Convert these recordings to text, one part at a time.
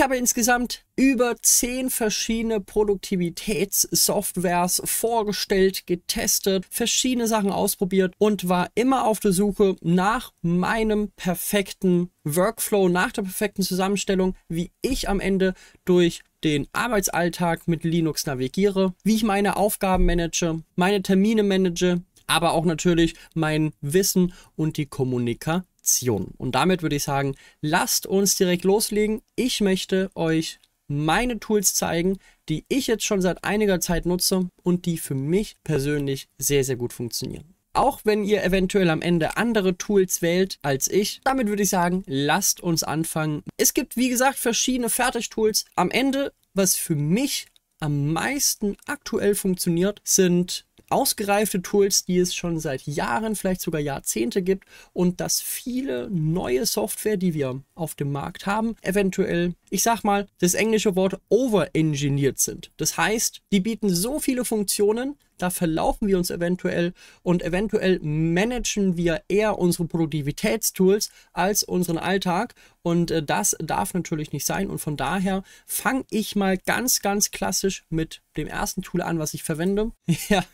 Ich habe insgesamt über zehn verschiedene Produktivitätssoftwares vorgestellt, getestet, verschiedene Sachen ausprobiert und war immer auf der Suche nach meinem perfekten Workflow, nach der perfekten Zusammenstellung, wie ich am Ende durch den Arbeitsalltag mit Linux navigiere, wie ich meine Aufgaben manage, meine Termine manage, aber auch natürlich mein Wissen und die Kommunikation. Aktion. Und damit würde ich sagen, lasst uns direkt loslegen. Ich möchte euch meine Tools zeigen, die ich jetzt schon seit einiger Zeit nutze und die für mich persönlich sehr, sehr gut funktionieren. Auch wenn ihr eventuell am Ende andere Tools wählt als ich, damit würde ich sagen, lasst uns anfangen. Es gibt, wie gesagt, verschiedene Fertigtools. Am Ende, was für mich am meisten aktuell funktioniert, sind ausgereifte Tools, die es schon seit Jahren, vielleicht sogar Jahrzehnte gibt und dass viele neue Software, die wir auf dem Markt haben, eventuell, ich sag mal, das englische Wort overengineert sind. Das heißt, die bieten so viele Funktionen, da verlaufen wir uns eventuell und eventuell managen wir eher unsere Produktivitätstools als unseren Alltag und äh, das darf natürlich nicht sein und von daher fange ich mal ganz, ganz klassisch mit dem ersten Tool an, was ich verwende. Ja,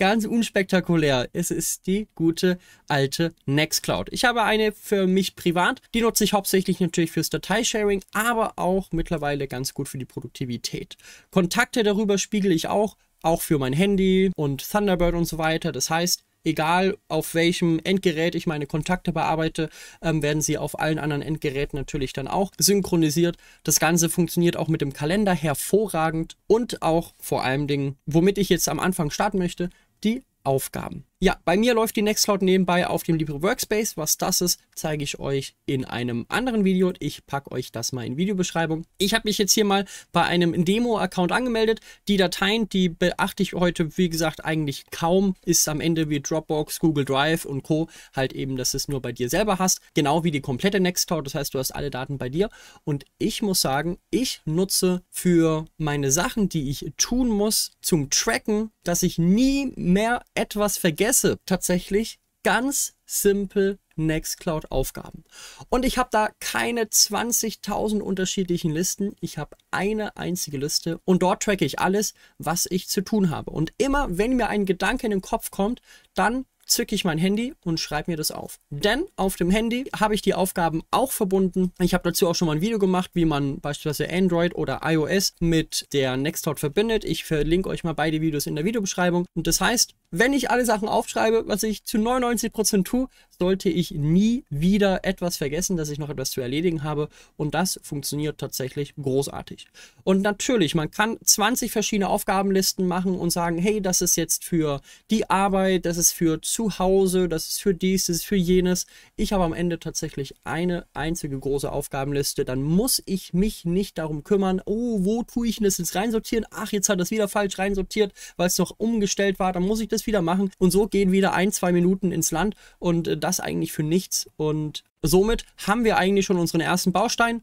Ganz unspektakulär. Es ist die gute alte Nextcloud. Ich habe eine für mich privat. Die nutze ich hauptsächlich natürlich fürs Dateisharing, aber auch mittlerweile ganz gut für die Produktivität. Kontakte darüber spiegele ich auch, auch für mein Handy und Thunderbird und so weiter. Das heißt, egal auf welchem Endgerät ich meine Kontakte bearbeite, ähm, werden sie auf allen anderen Endgeräten natürlich dann auch synchronisiert. Das Ganze funktioniert auch mit dem Kalender hervorragend und auch vor allem Dingen, womit ich jetzt am Anfang starten möchte, die Aufgaben. Ja, bei mir läuft die Nextcloud nebenbei auf dem Libre Workspace. Was das ist, zeige ich euch in einem anderen Video. Ich packe euch das mal in Videobeschreibung. Ich habe mich jetzt hier mal bei einem Demo-Account angemeldet. Die Dateien, die beachte ich heute, wie gesagt, eigentlich kaum. Ist am Ende wie Dropbox, Google Drive und Co. halt eben, dass es nur bei dir selber hast. Genau wie die komplette Nextcloud. Das heißt, du hast alle Daten bei dir. Und ich muss sagen, ich nutze für meine Sachen, die ich tun muss, zum Tracken, dass ich nie mehr etwas vergesse Deshalb tatsächlich ganz simpel Nextcloud-Aufgaben. Und ich habe da keine 20.000 unterschiedlichen Listen. Ich habe eine einzige Liste und dort tracke ich alles, was ich zu tun habe. Und immer, wenn mir ein Gedanke in den Kopf kommt, dann zücke ich mein Handy und schreibe mir das auf. Denn auf dem Handy habe ich die Aufgaben auch verbunden. Ich habe dazu auch schon mal ein Video gemacht, wie man beispielsweise Android oder iOS mit der Nextcloud verbindet. Ich verlinke euch mal beide Videos in der Videobeschreibung. Und das heißt, wenn ich alle Sachen aufschreibe, was ich zu 99% tue, sollte ich nie wieder etwas vergessen, dass ich noch etwas zu erledigen habe. Und das funktioniert tatsächlich großartig. Und natürlich, man kann 20 verschiedene Aufgabenlisten machen und sagen, hey, das ist jetzt für die Arbeit, das ist für zu Hause, das ist für dies, das ist für jenes. Ich habe am Ende tatsächlich eine einzige große Aufgabenliste. Dann muss ich mich nicht darum kümmern, oh, wo tue ich das jetzt reinsortieren? Ach, jetzt hat das wieder falsch reinsortiert, weil es noch umgestellt war. Dann muss ich das alles wieder machen und so gehen wieder ein, zwei Minuten ins Land und äh, das eigentlich für nichts. Und somit haben wir eigentlich schon unseren ersten Baustein.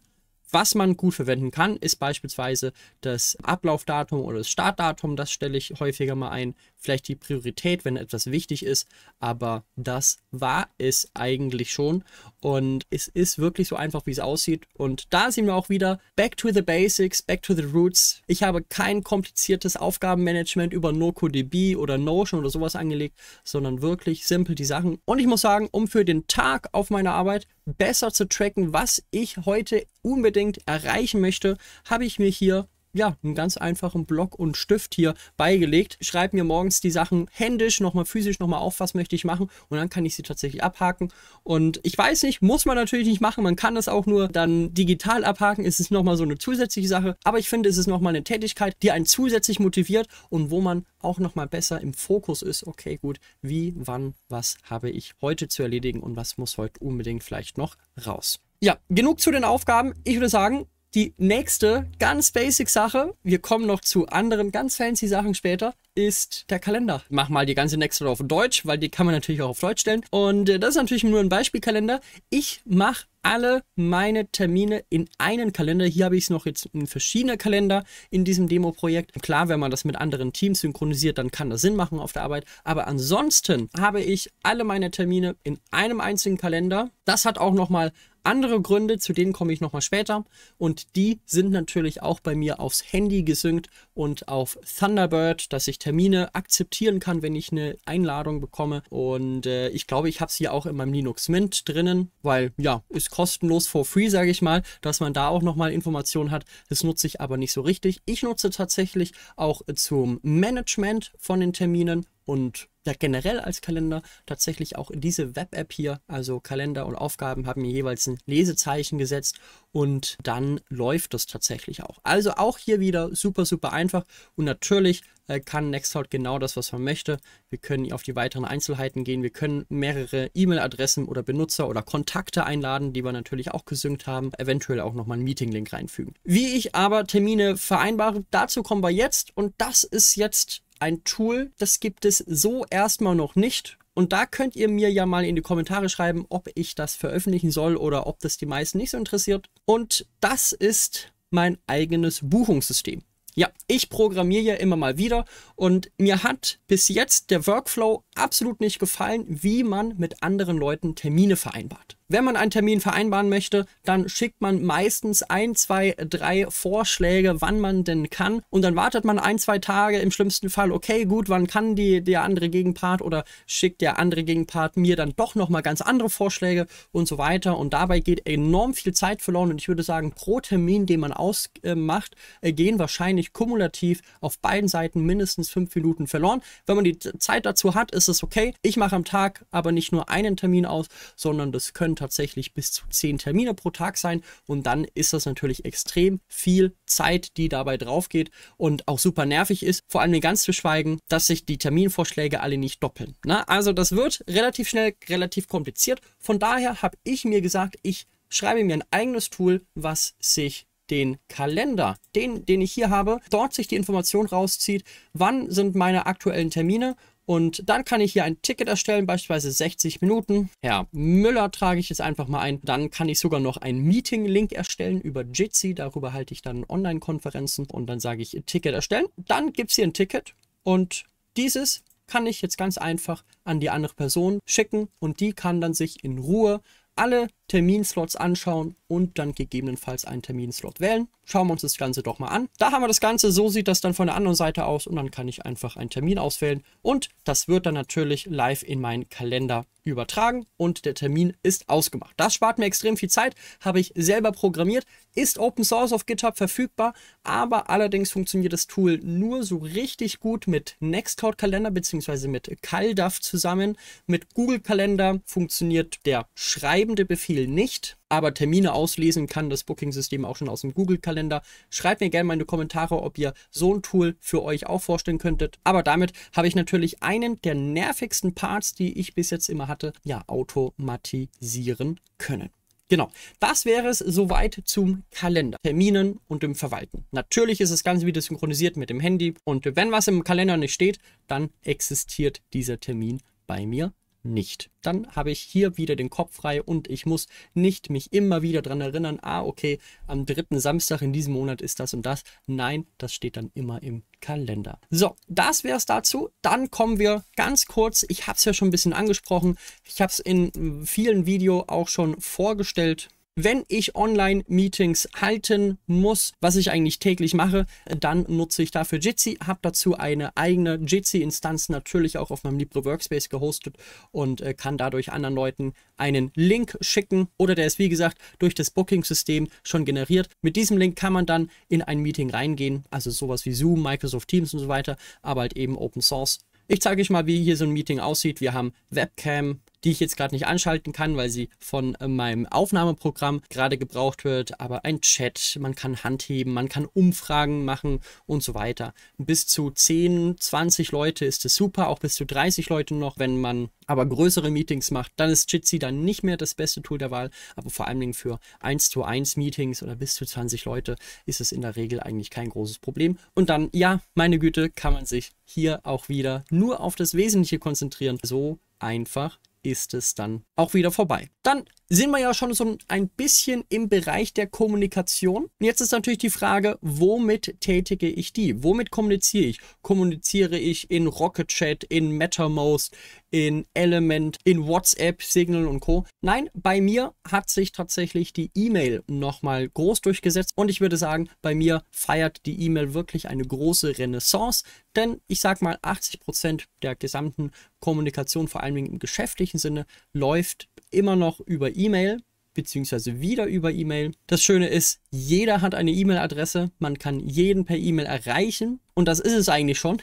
Was man gut verwenden kann, ist beispielsweise das Ablaufdatum oder das Startdatum. Das stelle ich häufiger mal ein vielleicht die Priorität, wenn etwas wichtig ist, aber das war es eigentlich schon und es ist wirklich so einfach, wie es aussieht und da sehen wir auch wieder back to the basics, back to the roots. Ich habe kein kompliziertes Aufgabenmanagement über NocoDB oder Notion oder sowas angelegt, sondern wirklich simpel die Sachen und ich muss sagen, um für den Tag auf meiner Arbeit besser zu tracken, was ich heute unbedingt erreichen möchte, habe ich mir hier ja, einen ganz einfachen Block und Stift hier beigelegt. Schreibe mir morgens die Sachen händisch, nochmal physisch, nochmal auf, was möchte ich machen und dann kann ich sie tatsächlich abhaken. Und ich weiß nicht, muss man natürlich nicht machen, man kann das auch nur dann digital abhaken, es ist nochmal so eine zusätzliche Sache, aber ich finde, es ist nochmal eine Tätigkeit, die einen zusätzlich motiviert und wo man auch nochmal besser im Fokus ist, okay, gut, wie, wann, was habe ich heute zu erledigen und was muss heute unbedingt vielleicht noch raus. Ja, genug zu den Aufgaben. Ich würde sagen, die nächste ganz basic Sache. Wir kommen noch zu anderen ganz fancy Sachen später ist der Kalender. Ich mach mal die ganze Nextdoor auf Deutsch, weil die kann man natürlich auch auf Deutsch stellen. Und äh, das ist natürlich nur ein Beispielkalender. Ich mache alle meine Termine in einen Kalender. Hier habe ich es noch jetzt in verschiedene Kalender in diesem Demo-Projekt. Klar, wenn man das mit anderen Teams synchronisiert, dann kann das Sinn machen auf der Arbeit. Aber ansonsten habe ich alle meine Termine in einem einzigen Kalender. Das hat auch nochmal andere Gründe, zu denen komme ich nochmal später. Und die sind natürlich auch bei mir aufs Handy gesynkt und auf Thunderbird, dass ich Termine akzeptieren kann, wenn ich eine Einladung bekomme. Und äh, ich glaube, ich habe es hier auch in meinem Linux Mint drinnen, weil ja, ist kostenlos for free, sage ich mal, dass man da auch nochmal Informationen hat. Das nutze ich aber nicht so richtig. Ich nutze tatsächlich auch zum Management von den Terminen und ja generell als Kalender tatsächlich auch in diese Web-App hier, also Kalender und Aufgaben, haben mir jeweils ein Lesezeichen gesetzt und dann läuft das tatsächlich auch. Also auch hier wieder super, super einfach und natürlich äh, kann Nextcloud genau das, was man möchte. Wir können auf die weiteren Einzelheiten gehen, wir können mehrere E-Mail-Adressen oder Benutzer oder Kontakte einladen, die wir natürlich auch gesynkt haben, eventuell auch nochmal einen Meeting-Link reinfügen. Wie ich aber Termine vereinbare, dazu kommen wir jetzt und das ist jetzt ein Tool, das gibt es so erstmal noch nicht. Und da könnt ihr mir ja mal in die Kommentare schreiben, ob ich das veröffentlichen soll oder ob das die meisten nicht so interessiert. Und das ist mein eigenes Buchungssystem. Ja, ich programmiere ja immer mal wieder und mir hat bis jetzt der Workflow absolut nicht gefallen, wie man mit anderen Leuten Termine vereinbart. Wenn man einen Termin vereinbaren möchte, dann schickt man meistens ein, zwei, drei Vorschläge, wann man denn kann. Und dann wartet man ein, zwei Tage im schlimmsten Fall, okay, gut, wann kann die, der andere Gegenpart oder schickt der andere Gegenpart mir dann doch nochmal ganz andere Vorschläge und so weiter. Und dabei geht enorm viel Zeit verloren. Und ich würde sagen, pro Termin, den man ausmacht, äh, gehen wahrscheinlich kumulativ auf beiden Seiten mindestens fünf Minuten verloren. Wenn man die Zeit dazu hat, ist es okay. Ich mache am Tag aber nicht nur einen Termin aus, sondern das können tatsächlich bis zu zehn Termine pro Tag sein. Und dann ist das natürlich extrem viel Zeit, die dabei drauf geht und auch super nervig ist. Vor allem ganz zu schweigen, dass sich die Terminvorschläge alle nicht doppeln. Na, ne? also das wird relativ schnell, relativ kompliziert. Von daher habe ich mir gesagt, ich schreibe mir ein eigenes Tool, was sich den Kalender, den, den ich hier habe, dort sich die Information rauszieht, wann sind meine aktuellen Termine und dann kann ich hier ein Ticket erstellen, beispielsweise 60 Minuten. Herr Müller trage ich jetzt einfach mal ein. Dann kann ich sogar noch einen Meeting-Link erstellen über Jitsi. Darüber halte ich dann Online-Konferenzen und dann sage ich Ticket erstellen. Dann gibt es hier ein Ticket und dieses kann ich jetzt ganz einfach an die andere Person schicken und die kann dann sich in Ruhe alle Terminslots anschauen und dann gegebenenfalls einen Terminslot wählen. Schauen wir uns das Ganze doch mal an. Da haben wir das Ganze, so sieht das dann von der anderen Seite aus und dann kann ich einfach einen Termin auswählen und das wird dann natürlich live in meinen Kalender übertragen und der Termin ist ausgemacht. Das spart mir extrem viel Zeit, habe ich selber programmiert, ist Open Source auf GitHub verfügbar, aber allerdings funktioniert das Tool nur so richtig gut mit Nextcloud Kalender bzw. mit CalDAV zusammen. Mit Google Kalender funktioniert der schreibende Befehl viel nicht, aber Termine auslesen kann das Booking-System auch schon aus dem Google-Kalender. Schreibt mir gerne mal in die Kommentare, ob ihr so ein Tool für euch auch vorstellen könntet. Aber damit habe ich natürlich einen der nervigsten Parts, die ich bis jetzt immer hatte, ja, automatisieren können. Genau, das wäre es soweit zum Kalender, Terminen und dem Verwalten. Natürlich ist das Ganze wieder synchronisiert mit dem Handy und wenn was im Kalender nicht steht, dann existiert dieser Termin bei mir nicht. Dann habe ich hier wieder den Kopf frei und ich muss nicht mich immer wieder daran erinnern, ah, okay, am dritten Samstag in diesem Monat ist das und das. Nein, das steht dann immer im Kalender. So, das wäre es dazu. Dann kommen wir ganz kurz, ich habe es ja schon ein bisschen angesprochen, ich habe es in vielen Videos auch schon vorgestellt, wenn ich Online-Meetings halten muss, was ich eigentlich täglich mache, dann nutze ich dafür Jitsi, habe dazu eine eigene Jitsi-Instanz natürlich auch auf meinem Libre Workspace gehostet und äh, kann dadurch anderen Leuten einen Link schicken oder der ist wie gesagt durch das Booking-System schon generiert. Mit diesem Link kann man dann in ein Meeting reingehen, also sowas wie Zoom, Microsoft Teams und so weiter, aber halt eben Open Source. Ich zeige euch mal, wie hier so ein Meeting aussieht. Wir haben Webcam, die ich jetzt gerade nicht anschalten kann, weil sie von äh, meinem Aufnahmeprogramm gerade gebraucht wird, aber ein Chat, man kann Handheben, man kann Umfragen machen und so weiter. Bis zu 10, 20 Leute ist es super, auch bis zu 30 Leute noch, wenn man aber größere Meetings macht, dann ist Jitsi dann nicht mehr das beste Tool der Wahl, aber vor allen Dingen für 1 zu 1 Meetings oder bis zu 20 Leute ist es in der Regel eigentlich kein großes Problem. Und dann, ja, meine Güte, kann man sich hier auch wieder nur auf das Wesentliche konzentrieren. So einfach ist es dann auch wieder vorbei. Dann sind wir ja schon so ein bisschen im Bereich der Kommunikation. jetzt ist natürlich die Frage, womit tätige ich die? Womit kommuniziere ich? Kommuniziere ich in Rocket Chat, in Mattermost, in Element, in WhatsApp, Signal und Co. Nein, bei mir hat sich tatsächlich die E-Mail nochmal groß durchgesetzt und ich würde sagen, bei mir feiert die E-Mail wirklich eine große Renaissance. Denn ich sage mal, 80% Prozent der gesamten Kommunikation, vor allen Dingen im geschäftlichen Sinne, läuft immer noch über E-Mail beziehungsweise wieder über E-Mail. Das Schöne ist, jeder hat eine E-Mail-Adresse, man kann jeden per E-Mail erreichen und das ist es eigentlich schon.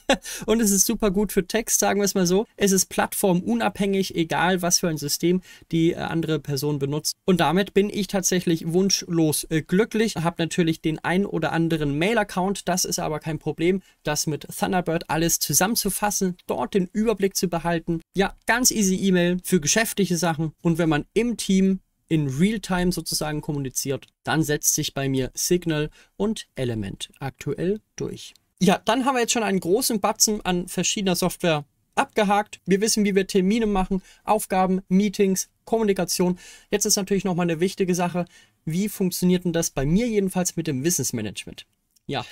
und es ist super gut für Text, sagen wir es mal so. Es ist plattformunabhängig, egal was für ein System die äh, andere Person benutzt. Und damit bin ich tatsächlich wunschlos äh, glücklich. Habe natürlich den ein oder anderen Mail-Account, das ist aber kein Problem, das mit Thunderbird alles zusammenzufassen, dort den Überblick zu behalten. Ja, ganz easy E-Mail für geschäftliche Sachen und wenn man im Team in Realtime sozusagen kommuniziert, dann setzt sich bei mir Signal und Element aktuell durch. Ja, dann haben wir jetzt schon einen großen Batzen an verschiedener Software abgehakt. Wir wissen, wie wir Termine machen, Aufgaben, Meetings, Kommunikation. Jetzt ist natürlich nochmal eine wichtige Sache, wie funktioniert denn das bei mir jedenfalls mit dem Wissensmanagement? Ja,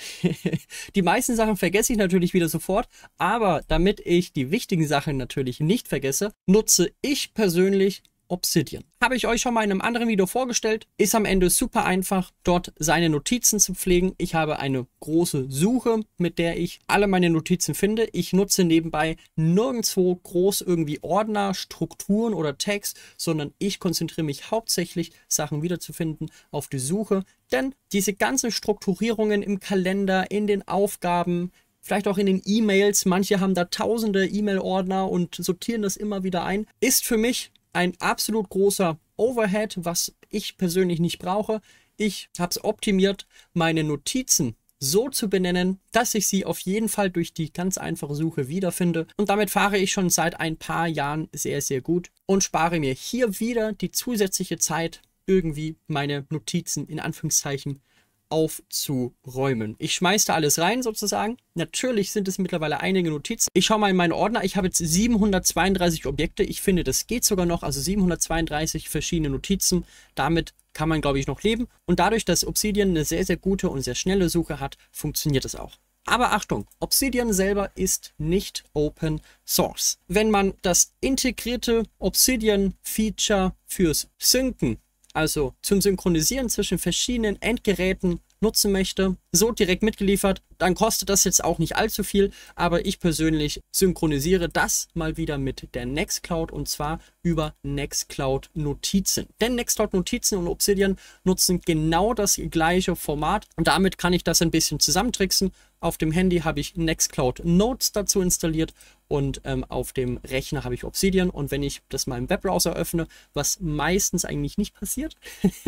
die meisten Sachen vergesse ich natürlich wieder sofort, aber damit ich die wichtigen Sachen natürlich nicht vergesse, nutze ich persönlich Obsidian. Habe ich euch schon mal in einem anderen Video vorgestellt. Ist am Ende super einfach, dort seine Notizen zu pflegen. Ich habe eine große Suche, mit der ich alle meine Notizen finde. Ich nutze nebenbei nirgendwo groß irgendwie Ordner, Strukturen oder Tags, sondern ich konzentriere mich hauptsächlich, Sachen wiederzufinden, auf die Suche. Denn diese ganzen Strukturierungen im Kalender, in den Aufgaben, vielleicht auch in den E-Mails. Manche haben da tausende E-Mail-Ordner und sortieren das immer wieder ein. Ist für mich ein absolut großer Overhead, was ich persönlich nicht brauche. Ich habe es optimiert, meine Notizen so zu benennen, dass ich sie auf jeden Fall durch die ganz einfache Suche wiederfinde. Und damit fahre ich schon seit ein paar Jahren sehr, sehr gut und spare mir hier wieder die zusätzliche Zeit, irgendwie meine Notizen in Anführungszeichen aufzuräumen. Ich schmeiße da alles rein sozusagen. Natürlich sind es mittlerweile einige Notizen. Ich schaue mal in meinen Ordner. Ich habe jetzt 732 Objekte. Ich finde, das geht sogar noch. Also 732 verschiedene Notizen. Damit kann man, glaube ich, noch leben. Und dadurch, dass Obsidian eine sehr, sehr gute und sehr schnelle Suche hat, funktioniert es auch. Aber Achtung, Obsidian selber ist nicht Open Source. Wenn man das integrierte Obsidian-Feature fürs Synken also zum Synchronisieren zwischen verschiedenen Endgeräten nutzen möchte, so direkt mitgeliefert, dann kostet das jetzt auch nicht allzu viel, aber ich persönlich synchronisiere das mal wieder mit der Nextcloud und zwar über Nextcloud Notizen. Denn Nextcloud Notizen und Obsidian nutzen genau das gleiche Format und damit kann ich das ein bisschen zusammentricksen. Auf dem Handy habe ich Nextcloud Notes dazu installiert und ähm, auf dem Rechner habe ich Obsidian. Und wenn ich das mal im Webbrowser öffne, was meistens eigentlich nicht passiert,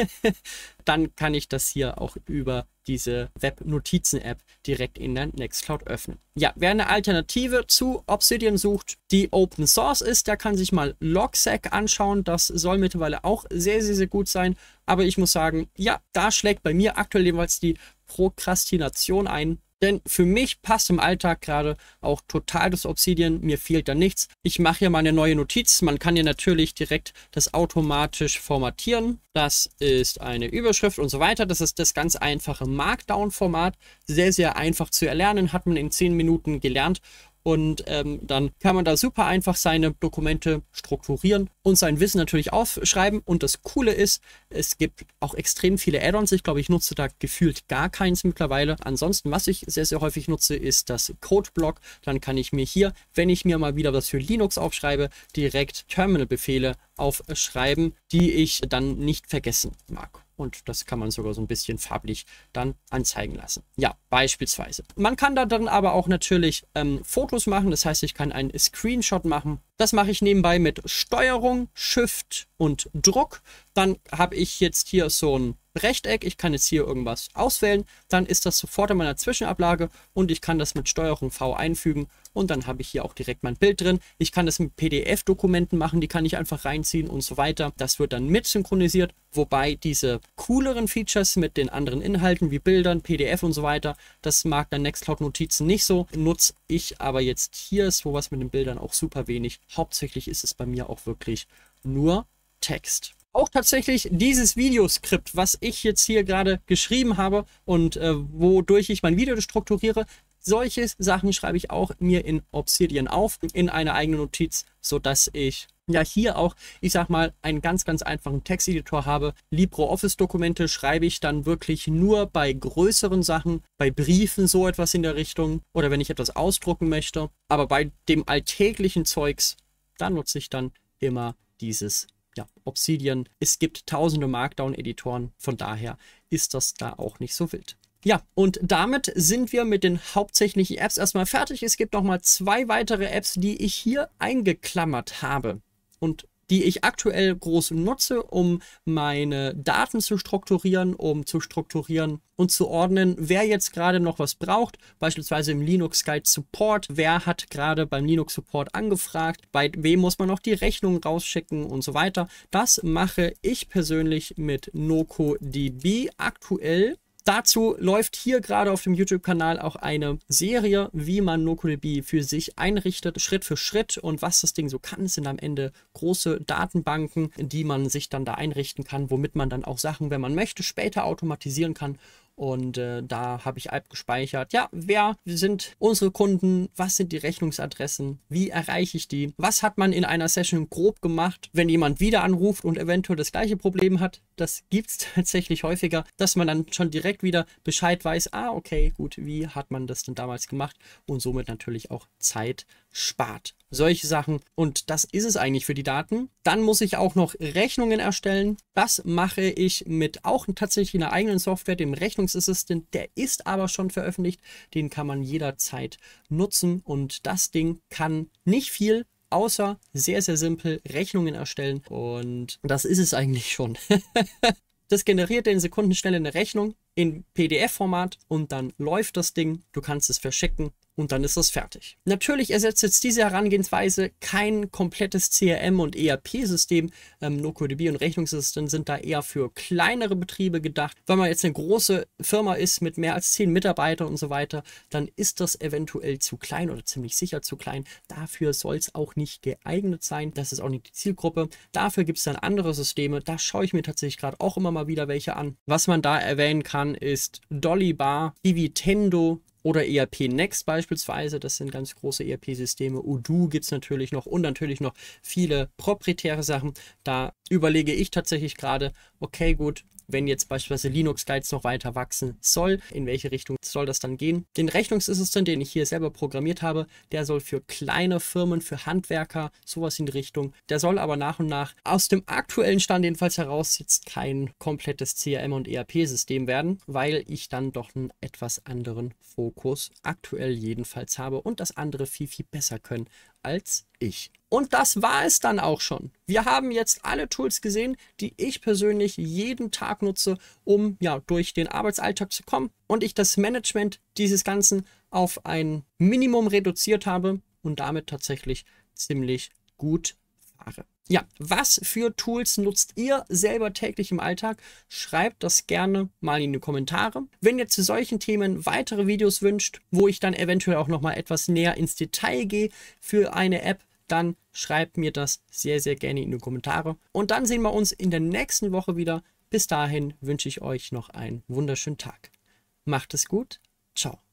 dann kann ich das hier auch über diese Web-Notizen-App direkt in der Nextcloud öffnen. Ja, wer eine Alternative zu Obsidian sucht, die Open Source ist, der kann sich mal Logsec anschauen. Das soll mittlerweile auch sehr, sehr, sehr gut sein. Aber ich muss sagen, ja, da schlägt bei mir aktuell jeweils die Prokrastination ein. Denn für mich passt im Alltag gerade auch total das Obsidian, mir fehlt da nichts. Ich mache hier mal eine neue Notiz. Man kann hier natürlich direkt das automatisch formatieren. Das ist eine Überschrift und so weiter. Das ist das ganz einfache Markdown-Format. Sehr, sehr einfach zu erlernen, hat man in 10 Minuten gelernt. Und ähm, dann kann man da super einfach seine Dokumente strukturieren und sein Wissen natürlich aufschreiben. Und das Coole ist, es gibt auch extrem viele Add-ons. Ich glaube, ich nutze da gefühlt gar keins mittlerweile. Ansonsten, was ich sehr, sehr häufig nutze, ist das Codeblock. Dann kann ich mir hier, wenn ich mir mal wieder was für Linux aufschreibe, direkt Terminal-Befehle aufschreiben, die ich dann nicht vergessen mag und das kann man sogar so ein bisschen farblich dann anzeigen lassen. Ja, beispielsweise. Man kann da dann aber auch natürlich ähm, Fotos machen, das heißt, ich kann einen Screenshot machen. Das mache ich nebenbei mit Steuerung, Shift und Druck. Dann habe ich jetzt hier so ein Rechteck, ich kann jetzt hier irgendwas auswählen, dann ist das sofort in meiner Zwischenablage und ich kann das mit Steuerung V einfügen und dann habe ich hier auch direkt mein Bild drin. Ich kann das mit PDF-Dokumenten machen, die kann ich einfach reinziehen und so weiter. Das wird dann mit synchronisiert, wobei diese cooleren Features mit den anderen Inhalten wie Bildern, PDF und so weiter, das mag dann Nextcloud-Notizen nicht so, nutze ich aber jetzt hier sowas mit den Bildern auch super wenig. Hauptsächlich ist es bei mir auch wirklich nur Text auch tatsächlich dieses Videoskript, was ich jetzt hier gerade geschrieben habe und äh, wodurch ich mein Video strukturiere, solche Sachen schreibe ich auch mir in Obsidian auf, in eine eigene Notiz, sodass ich ja hier auch, ich sag mal, einen ganz, ganz einfachen Texteditor habe. LibreOffice-Dokumente schreibe ich dann wirklich nur bei größeren Sachen, bei Briefen so etwas in der Richtung oder wenn ich etwas ausdrucken möchte. Aber bei dem alltäglichen Zeugs, da nutze ich dann immer dieses ja, Obsidian. Es gibt tausende Markdown-Editoren, von daher ist das da auch nicht so wild. Ja, und damit sind wir mit den hauptsächlichen Apps erstmal fertig. Es gibt nochmal zwei weitere Apps, die ich hier eingeklammert habe. Und die ich aktuell groß nutze, um meine Daten zu strukturieren, um zu strukturieren und zu ordnen, wer jetzt gerade noch was braucht, beispielsweise im Linux Guide Support, wer hat gerade beim Linux Support angefragt, bei wem muss man noch die Rechnung rausschicken und so weiter. Das mache ich persönlich mit NocoDB aktuell Dazu läuft hier gerade auf dem YouTube-Kanal auch eine Serie, wie man NoCodeB für sich einrichtet, Schritt für Schritt und was das Ding so kann. Es sind am Ende große Datenbanken, die man sich dann da einrichten kann, womit man dann auch Sachen, wenn man möchte, später automatisieren kann und äh, da habe ich gespeichert. ja, wer sind unsere Kunden, was sind die Rechnungsadressen, wie erreiche ich die, was hat man in einer Session grob gemacht, wenn jemand wieder anruft und eventuell das gleiche Problem hat. Das gibt es tatsächlich häufiger, dass man dann schon direkt wieder Bescheid weiß, ah, okay, gut, wie hat man das denn damals gemacht und somit natürlich auch Zeit spart solche Sachen. Und das ist es eigentlich für die Daten. Dann muss ich auch noch Rechnungen erstellen. Das mache ich mit auch tatsächlich einer eigenen Software, dem Rechnungsassistent. Der ist aber schon veröffentlicht. Den kann man jederzeit nutzen. Und das Ding kann nicht viel, außer sehr, sehr simpel Rechnungen erstellen. Und das ist es eigentlich schon. das generiert in Sekundenschnelle eine Rechnung in PDF-Format und dann läuft das Ding. Du kannst es verschicken und dann ist das fertig. Natürlich ersetzt jetzt diese Herangehensweise kein komplettes CRM- und ERP-System. Ähm, NocoDB und Rechnungssystem sind da eher für kleinere Betriebe gedacht. Wenn man jetzt eine große Firma ist mit mehr als zehn Mitarbeitern und so weiter, dann ist das eventuell zu klein oder ziemlich sicher zu klein. Dafür soll es auch nicht geeignet sein. Das ist auch nicht die Zielgruppe. Dafür gibt es dann andere Systeme. Da schaue ich mir tatsächlich gerade auch immer mal wieder welche an. Was man da erwähnen kann, ist Dolly Bar, Divitendo, oder ERP Next beispielsweise, das sind ganz große ERP-Systeme. Udo gibt es natürlich noch und natürlich noch viele proprietäre Sachen. Da überlege ich tatsächlich gerade, okay, gut, wenn jetzt beispielsweise Linux Guides noch weiter wachsen soll, in welche Richtung soll das dann gehen. Den Rechnungsassistent, den ich hier selber programmiert habe, der soll für kleine Firmen, für Handwerker, sowas in die Richtung, der soll aber nach und nach aus dem aktuellen Stand jedenfalls heraus jetzt kein komplettes CRM und ERP-System werden, weil ich dann doch einen etwas anderen Fokus aktuell jedenfalls habe und das andere viel, viel besser können als ich. Und das war es dann auch schon. Wir haben jetzt alle Tools gesehen, die ich persönlich jeden Tag nutze, um ja durch den Arbeitsalltag zu kommen und ich das Management dieses Ganzen auf ein Minimum reduziert habe und damit tatsächlich ziemlich gut fahre. Ja, was für Tools nutzt ihr selber täglich im Alltag? Schreibt das gerne mal in die Kommentare. Wenn ihr zu solchen Themen weitere Videos wünscht, wo ich dann eventuell auch nochmal etwas näher ins Detail gehe für eine App, dann schreibt mir das sehr, sehr gerne in die Kommentare. Und dann sehen wir uns in der nächsten Woche wieder. Bis dahin wünsche ich euch noch einen wunderschönen Tag. Macht es gut. Ciao.